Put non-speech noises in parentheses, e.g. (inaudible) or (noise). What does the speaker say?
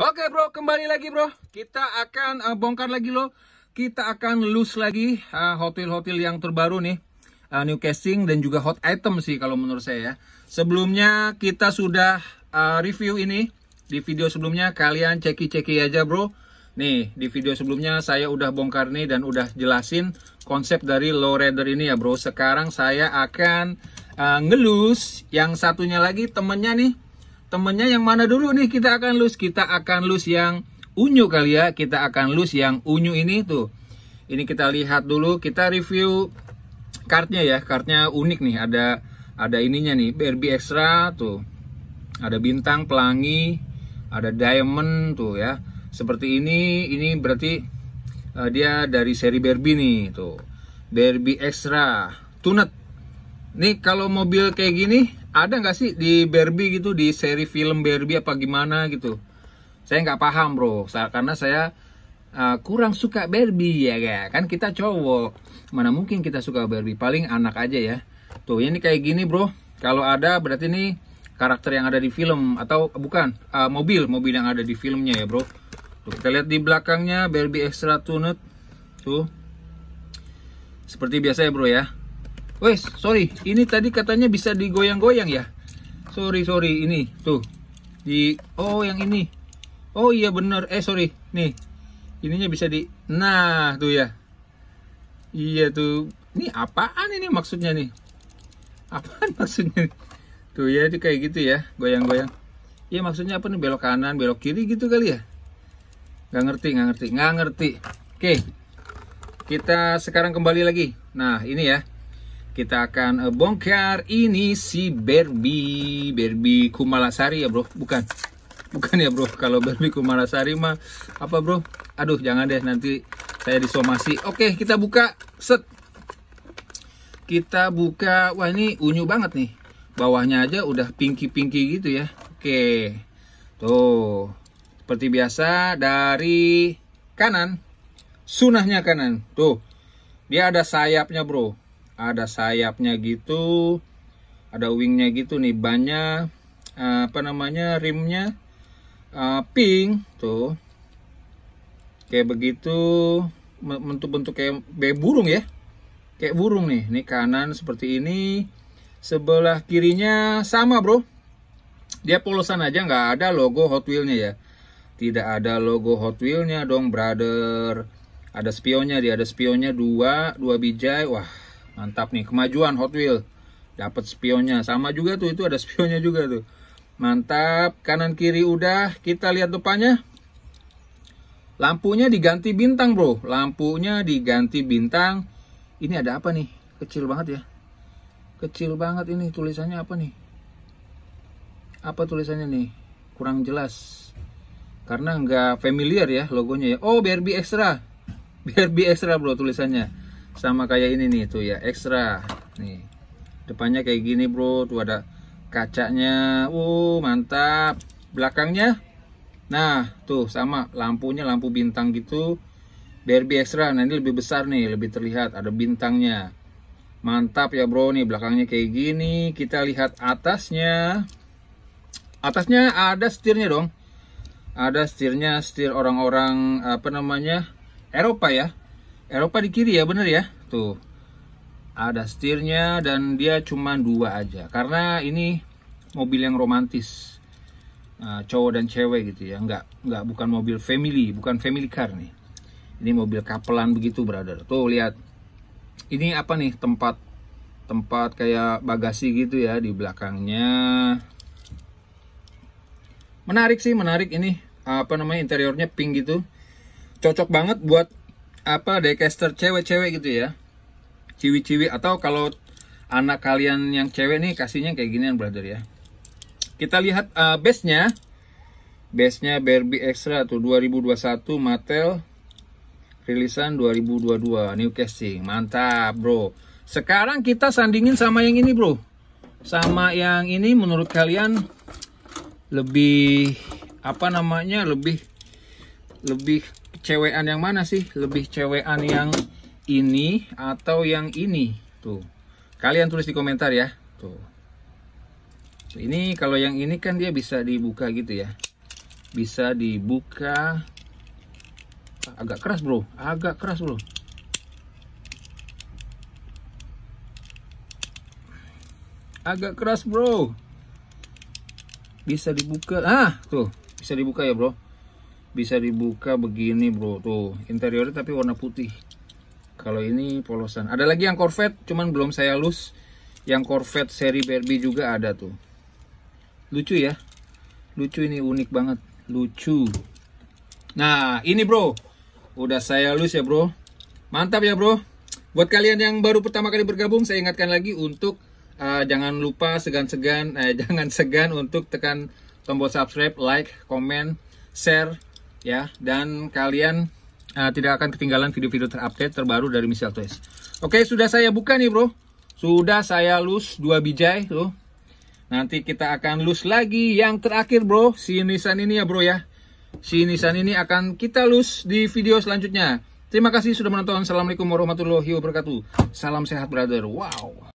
Oke bro, kembali lagi bro. Kita akan uh, bongkar lagi loh. Kita akan loose lagi eh, hotel-hotel Wheel yang terbaru nih. Uh, new casing dan juga hot item sih kalau menurut saya ya. Sebelumnya kita sudah uh, review ini di video sebelumnya. Kalian ceki-ceki aja bro. Nih, di video sebelumnya saya udah bongkar nih dan udah jelasin konsep dari low rider ini ya bro. Sekarang saya akan uh, ngelus yang satunya lagi temennya nih temennya yang mana dulu nih kita akan lus kita akan lus yang unyu kali ya kita akan lus yang unyu ini tuh ini kita lihat dulu kita review kartnya ya kartnya unik nih ada ada ininya nih BRB extra tuh ada bintang pelangi ada diamond tuh ya seperti ini ini berarti uh, dia dari seri BRB nih tuh BRB extra tunet Nih kalau mobil kayak gini ada nggak sih di Barbie gitu di seri film Barbie apa gimana gitu? Saya nggak paham bro, karena saya uh, kurang suka Barbie ya kan? kan kita cowok mana mungkin kita suka Barbie paling anak aja ya. Tuh ini kayak gini bro, kalau ada berarti ini karakter yang ada di film atau bukan uh, mobil mobil yang ada di filmnya ya bro. Tuh, kita lihat di belakangnya Barbie Extra Tunut tuh seperti biasa ya bro ya Wes, sorry. Ini tadi katanya bisa digoyang-goyang ya. Sorry, sorry. Ini tuh. Di oh yang ini. Oh iya bener. Eh sorry. Nih. Ininya bisa di Nah, tuh ya. Iya tuh. Ini apaan ini maksudnya nih? Apaan (laughs) maksudnya? Nih? Tuh ya, itu kayak gitu ya, goyang-goyang. Iya maksudnya apa nih? Belok kanan, belok kiri gitu kali ya? Gak ngerti, gak ngerti, gak ngerti. Oke. Kita sekarang kembali lagi. Nah, ini ya kita akan eh, bongkar ini si Berbi, Berbi Kumalasari ya bro, bukan, bukan ya bro. Kalau Berbi Kumalasari mah apa bro? Aduh jangan deh nanti saya disomasi. Oke kita buka, set. Kita buka, wah ini unyu banget nih. Bawahnya aja udah pinky-pinky gitu ya. Oke, tuh seperti biasa dari kanan, sunahnya kanan, tuh dia ada sayapnya bro ada sayapnya gitu ada wingnya gitu nih banyak eh, apa namanya rimnya uh, pink tuh kayak begitu bentuk-bentuk kayak, kayak burung ya kayak burung nih ini kanan seperti ini sebelah kirinya sama bro dia polosan aja nggak ada logo Hot Wheelnya ya tidak ada logo Hot Wheelnya dong brother ada spionnya dia ada spionnya dua dua bijai wah mantap nih kemajuan Hot Wheel dapat spionnya sama juga tuh itu ada spionnya juga tuh mantap kanan kiri udah kita lihat depannya lampunya diganti bintang bro lampunya diganti bintang ini ada apa nih kecil banget ya kecil banget ini tulisannya apa nih apa tulisannya nih kurang jelas karena nggak familiar ya logonya ya oh BRB Extra BRB Extra bro tulisannya sama kayak ini nih tuh ya ekstra nih depannya kayak gini bro tuh ada kacanya uh mantap belakangnya nah tuh sama lampunya lampu bintang gitu BRB ekstra nah ini lebih besar nih lebih terlihat ada bintangnya mantap ya bro nih belakangnya kayak gini kita lihat atasnya atasnya ada setirnya dong ada setirnya setir orang-orang apa namanya Eropa ya Eropa di kiri ya bener ya tuh ada setirnya dan dia cuma dua aja karena ini mobil yang romantis uh, cowok dan cewek gitu ya nggak nggak bukan mobil family bukan family car nih ini mobil kapelan begitu brother tuh lihat ini apa nih tempat tempat kayak bagasi gitu ya di belakangnya menarik sih menarik ini apa namanya interiornya pink gitu cocok banget buat apa decaster cewek-cewek gitu ya ciwi-ciwi atau kalau anak kalian yang cewek nih kasihnya kayak ginian brother ya kita lihat uh, eh, base nya base nya Barbie Extra tuh 2021 Mattel rilisan 2022 new Casting, mantap bro sekarang kita sandingin sama yang ini bro sama yang ini menurut kalian lebih apa namanya lebih lebih cewekan yang mana sih? Lebih cewekan yang ini atau yang ini? Tuh. Kalian tulis di komentar ya. Tuh. Ini kalau yang ini kan dia bisa dibuka gitu ya. Bisa dibuka agak keras, Bro. Agak keras, Bro. Agak keras, Bro. Bisa dibuka. Ah, tuh. Bisa dibuka ya, Bro bisa dibuka begini bro tuh interiornya tapi warna putih kalau ini polosan ada lagi yang Corvette cuman belum saya lus yang Corvette seri BRB juga ada tuh lucu ya lucu ini unik banget lucu nah ini bro udah saya lus ya bro mantap ya bro buat kalian yang baru pertama kali bergabung saya ingatkan lagi untuk uh, jangan lupa segan-segan eh, (laughs) jangan segan untuk tekan tombol subscribe like comment share ya dan kalian uh, tidak akan ketinggalan video-video terupdate terbaru dari Michelle Toys. Oke, sudah saya buka nih, Bro. Sudah saya lus dua bijai tuh. Nanti kita akan lus lagi yang terakhir, Bro. Si Nissan ini ya, Bro ya. Si Nissan ini akan kita lus di video selanjutnya. Terima kasih sudah menonton. Assalamualaikum warahmatullahi wabarakatuh. Salam sehat, brother. Wow.